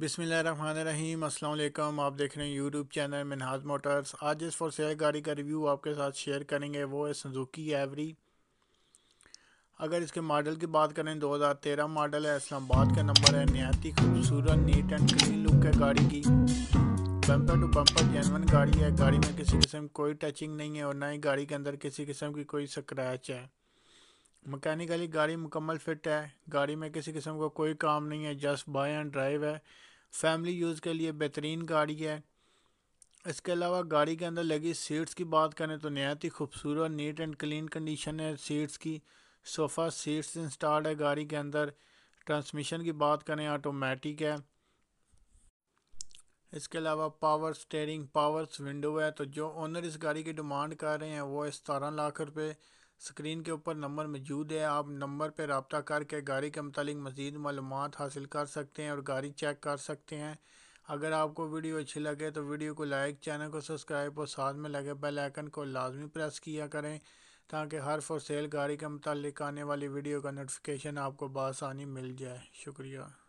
बिसमीम अल्लाम आप देख रहे हैं यूट्यूब चैनल मिनहाज मोटर्स आज इस फॉर सेल गाड़ी का रिव्यू आपके साथ शेयर करेंगे वो है सुजुकी एवरी अगर इसके मॉडल की बात करें 2013 मॉडल है इस्लामाबाद का नंबर है नहायती खूबसूरत नीट एंड क्लीन लुक है गाड़ी की बम्पर टू बम्पर जेनवन गाड़ी है गाड़ी में किसी किस्म कोई टचिंग नहीं है और ना ही गाड़ी के अंदर किसी किस्म की कोई स्क्रैच है मकैनिकली गाड़ी मुकम्मल फिट है गाड़ी में किसी किस्म का कोई काम नहीं है जस्ट बाय एंड ड्राइव है फैमिली यूज़ के लिए बेहतरीन गाड़ी है इसके अलावा गाड़ी के अंदर लगी सीट्स की बात करें तो नहायत ही खूबसूरत नीट एंड क्लीन कंडीशन है सीट्स की सोफ़ा सीट्स इंस्टॉल्ड है गाड़ी के अंदर ट्रांसमिशन की बात करें ऑटोमेटिक है इसके अलावा पावर स्टेयरिंग पावर्स विंडो है तो जो ओनर इस गाड़ी की डिमांड कर रहे हैं वो सतारह लाख रुपये स्क्रीन के ऊपर नंबर मौजूद है आप नंबर पर रबता करके गाड़ी के मतलब मज़ीद मालूम हासिल कर सकते हैं और गाड़ी चेक कर सकते हैं अगर आपको वीडियो अच्छी लगे तो वीडियो को लाइक चैनल को सब्सक्राइब और साथ में लगे बेल आइकन को लाजमी प्रेस किया करें ताकि हर फॉर सेल गाड़ी के मतलब आने वाली वीडियो का नोटिफिकेशन आपको बसानी मिल जाए शुक्रिया